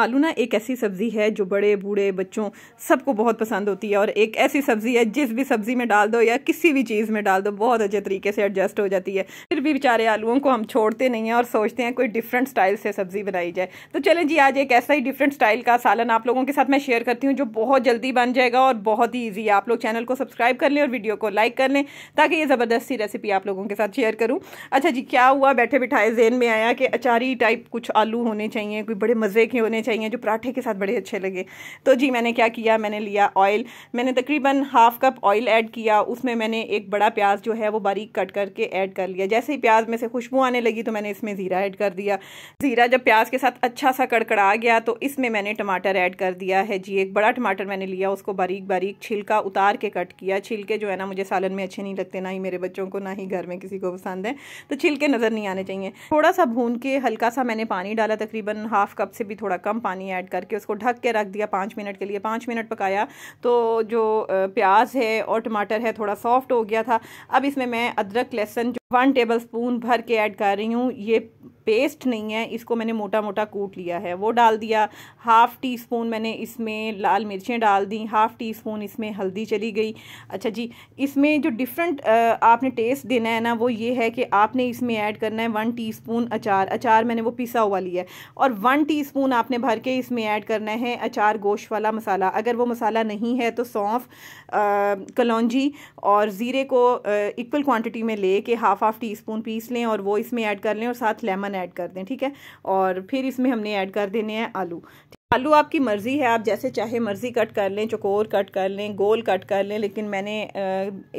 आलू ना एक ऐसी सब्ज़ी है जो बड़े बूढ़े बच्चों सबको बहुत पसंद होती है और एक ऐसी सब्ज़ी है जिस भी सब्ज़ी में डाल दो या किसी भी चीज़ में डाल दो बहुत अच्छे तरीके से एडजस्ट हो जाती है फिर भी बेचारे आलूओं को हम छोड़ते नहीं हैं और सोचते हैं कोई डिफरेंट स्टाइल से सब्ज़ी बनाई जाए तो चलें जी आज एक ऐसा ही डिफरेंट स्टाइल का सालन आप लोगों के साथ मैं शेयर करती हूँ जो बहुत जल्दी बन जाएगा और बहुत ही ईजी है आप लोग चैनल को सब्सक्राइब कर लें और वीडियो को लाइक कर लें ताकि ये ज़बरदस्ती रेसिपी आप लोगों के साथ शेयर करूँ अच्छा जी क्या हुआ बैठे बिठाए जेन में आया कि अचारी टाइप कुछ आलू होने चाहिए कोई बड़े मज़े के होने चाहिए जो पराठे के साथ बड़े अच्छे लगे तो जी मैंने क्या किया मैंने लिया ऑयल मैंने तकरीबन हाफ़ कप ऑयल ऐड किया उसमें मैंने एक बड़ा प्याज जो है वो बारीक कट करके ऐड कर लिया जैसे ही प्याज में से खुशबू आने लगी तो मैंने इसमें ज़ीरा ऐड कर दिया ज़ीरा जब प्याज के साथ अच्छा सा कड़कड़ा गया तो इसमें मैंने टमाटर ऐड कर दिया है जी एक बड़ा टमाटर मैंने लिया उसको बारीक बारीक छिलका उतार के कट किया छिलके जो है ना मुझे सालन में अच्छे नहीं लगते ना ही मेरे बच्चों को ना ही घर में किसी को पसंद है तो छिलके नज़र नहीं आने चाहिए थोड़ा सा भून के हल्का सा मैंने पानी डाला तकरीबन हाफ कप से भी थोड़ा कम पानी ऐड करके उसको ढक के रख दिया पाँच मिनट के लिए पाँच मिनट पकाया तो जो प्याज है और टमाटर है थोड़ा सॉफ्ट हो गया था अब इसमें मैं अदरक जो वन टेबल स्पून भर के ऐड कर रही हूँ ये पेस्ट नहीं है इसको मैंने मोटा मोटा कूट लिया है वो डाल दिया हाफ़ टी स्पून मैंने इसमें लाल मिर्चें डाल दी हाफ़ टी स्पून इसमें हल्दी चली गई अच्छा जी इसमें जो डिफरेंट आपने टेस्ट देना है ना वो ये है कि आपने इसमें ऐड करना है वन टी स्पून अचार अचार मैंने वो पिसा हुआ लिया है और वन टी स्पून आपने भर के इसमें ऐड करना है अचार गोश्त वाला मसाला अगर वो मसाला नहीं है तो सौंफ कलौजी और ज़ीरे को इक्वल क्वान्टिटी में ले के half half teaspoon piece लें और वो इसमें ऐड कर लें और साथ लेमन ऐड कर दें ठीक है और फिर इसमें हमने ऐड कर देने हैं आलू आलू आपकी मर्ज़ी है आप जैसे चाहे मर्ज़ी कट कर लें चकोर कट कर लें गोल कट कर लें लेकिन मैंने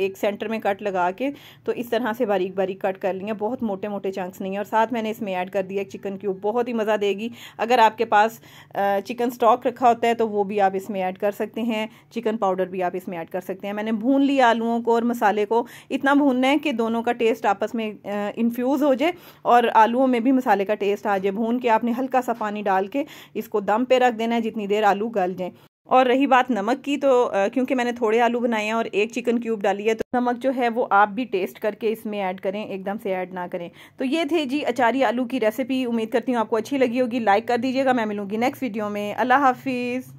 एक सेंटर में कट लगा के तो इस तरह से बारीक बारीक कट कर लिया बहुत मोटे मोटे चंक्स नहीं है और साथ मैंने इसमें ऐड कर दिया चिकन क्यूब बहुत ही मज़ा देगी अगर आपके पास चिकन स्टॉक रखा होता है तो वो भी आप इसमें ऐड कर सकते हैं चिकन पाउडर भी आप इसमें ऐड कर सकते हैं मैंने भून लिया आलूओं को और मसाले को इतना भूनना है कि दोनों का टेस्ट आपस में इन्फ्यूज़ हो जाए और आलूओं में भी मसाले का टेस्ट आ जाए भून के आपने हल्का सा पानी डाल के इसको दम पे देर रख देना है जितनी देर आलू गल जाएँ और रही बात नमक की तो क्योंकि मैंने थोड़े आलू बनाए हैं और एक चिकन क्यूब डाली है तो नमक जो है वो आप भी टेस्ट करके इसमें ऐड करें एकदम से ऐड ना करें तो ये थे जी अचारी आलू की रेसिपी उम्मीद करती हूँ आपको अच्छी लगी होगी लाइक कर दीजिएगा मैं मिलूँगी नेक्स्ट वीडियो में अल्लाह हाफिज़